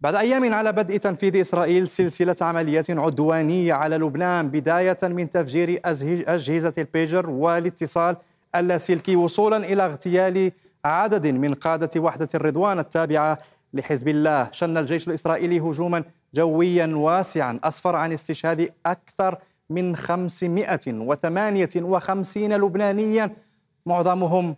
بعد أيام على بدء تنفيذ إسرائيل سلسلة عمليات عدوانية على لبنان بداية من تفجير أجهزة البيجر والاتصال اللاسلكي وصولا إلى اغتيال عدد من قادة وحدة الرضوان التابعة لحزب الله شن الجيش الإسرائيلي هجوما جويا واسعا أسفر عن استشهاد أكثر من 558 لبنانيا معظمهم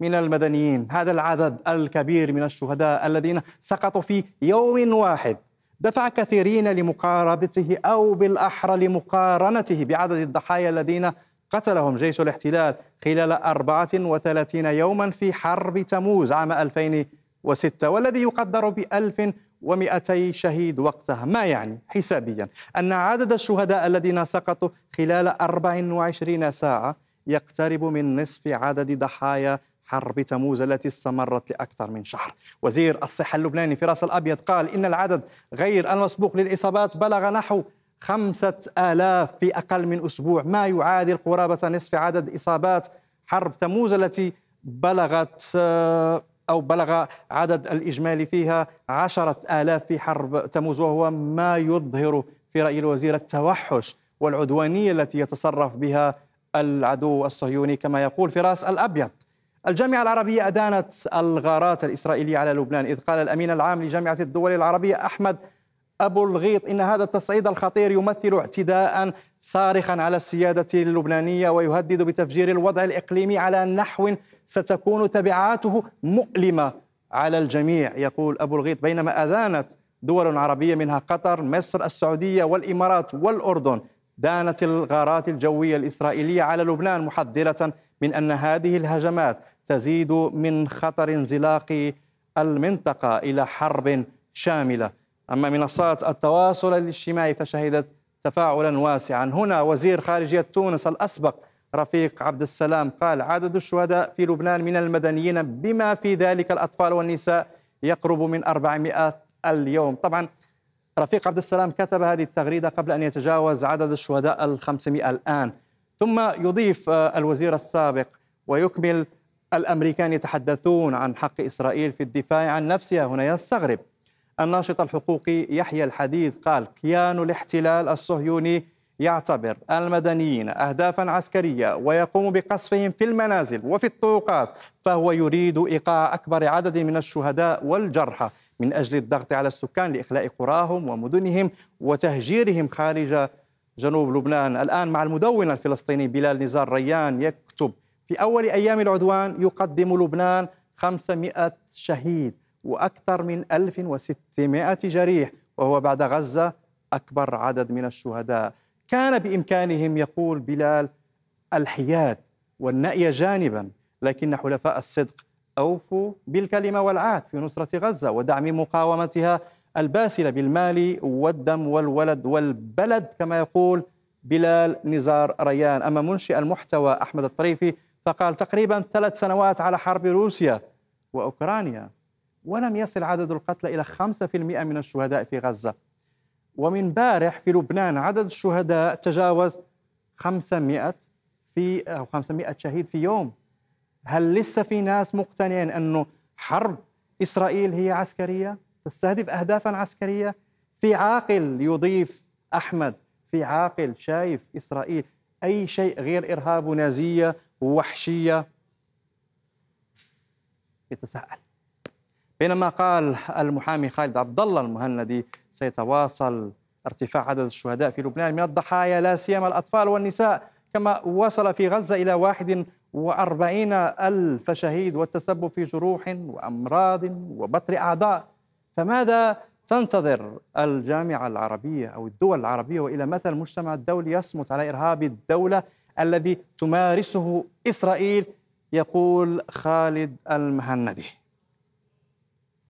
من المدنيين هذا العدد الكبير من الشهداء الذين سقطوا في يوم واحد دفع كثيرين لمقاربته او بالاحرى لمقارنته بعدد الضحايا الذين قتلهم جيش الاحتلال خلال 34 يوما في حرب تموز عام 2006 والذي يقدر ب 1200 شهيد وقتها ما يعني حسابيا أن عدد الشهداء الذين سقطوا خلال 24 ساعة يقترب من نصف عدد ضحايا حرب تموز التي استمرت لأكثر من شهر وزير الصحة اللبناني فراس الأبيض قال إن العدد غير المسبوق للإصابات بلغ نحو خمسة آلاف في أقل من أسبوع ما يعادل قرابة نصف عدد إصابات حرب تموز التي بلغت آه، أو بلغ عدد الإجمالي فيها عشرة آلاف في حرب تموز وهو ما يظهر في رأي الوزير التوحش والعدوانية التي يتصرف بها العدو الصهيوني كما يقول فراس الأبيض الجامعة العربية أدانت الغارات الإسرائيلية على لبنان إذ قال الأمين العام لجامعة الدول العربية أحمد أبو الغيط إن هذا التصعيد الخطير يمثل اعتداء صارخا على السيادة اللبنانية ويهدد بتفجير الوضع الإقليمي على نحو ستكون تبعاته مؤلمة على الجميع يقول أبو الغيط بينما أذانت دول عربية منها قطر مصر السعودية والإمارات والأردن دانت الغارات الجوية الإسرائيلية على لبنان محذرة من أن هذه الهجمات تزيد من خطر انزلاق المنطقة إلى حرب شاملة أما منصات التواصل الاجتماعي فشهدت تفاعلا واسعا هنا وزير خارجية تونس الأسبق رفيق عبد السلام قال عدد الشهداء في لبنان من المدنيين بما في ذلك الأطفال والنساء يقرب من 400 اليوم طبعا رفيق عبد السلام كتب هذه التغريدة قبل أن يتجاوز عدد الشهداء ال 500 الآن ثم يضيف آه، الوزير السابق ويكمل الامريكان يتحدثون عن حق اسرائيل في الدفاع عن نفسها هنا يستغرب الناشط الحقوقي يحيى الحديد قال كيان الاحتلال الصهيوني يعتبر المدنيين اهدافا عسكريه ويقوم بقصفهم في المنازل وفي الطرقات فهو يريد ايقاع اكبر عدد من الشهداء والجرحى من اجل الضغط على السكان لاخلاء قراهم ومدنهم وتهجيرهم خارج جنوب لبنان الآن مع المدون الفلسطيني بلال نزار ريان يكتب في أول أيام العدوان يقدم لبنان 500 شهيد وأكثر من 1600 جريح وهو بعد غزة أكبر عدد من الشهداء كان بإمكانهم يقول بلال الحياد والنأي جانبا لكن حلفاء الصدق أوفوا بالكلمة والعهد في نصرة غزة ودعم مقاومتها الباسلة بالمال والدم والولد والبلد كما يقول بلال نزار ريان أما منشئ المحتوى أحمد الطريفي فقال تقريبا ثلاث سنوات على حرب روسيا وأوكرانيا ولم يصل عدد القتلى إلى 5% من الشهداء في غزة ومن بارح في لبنان عدد الشهداء تجاوز 500 في أو 500 شهيد في يوم هل لسه في ناس مقتنعين أنه حرب إسرائيل هي عسكرية؟ تستهدف أهدافا عسكرية في عاقل يضيف أحمد في عاقل شايف إسرائيل أي شيء غير إرهاب ونازية ووحشية يتساءل بينما قال المحامي خالد عبد الله المهندي سيتواصل ارتفاع عدد الشهداء في لبنان من الضحايا لا سيما الأطفال والنساء كما وصل في غزة إلى واربعين ألف شهيد والتسبب في جروح وأمراض وبتر أعضاء فماذا تنتظر الجامعة العربية أو الدول العربية وإلى متى المجتمع الدولي يصمت على إرهاب الدولة الذي تمارسه إسرائيل يقول خالد المهندي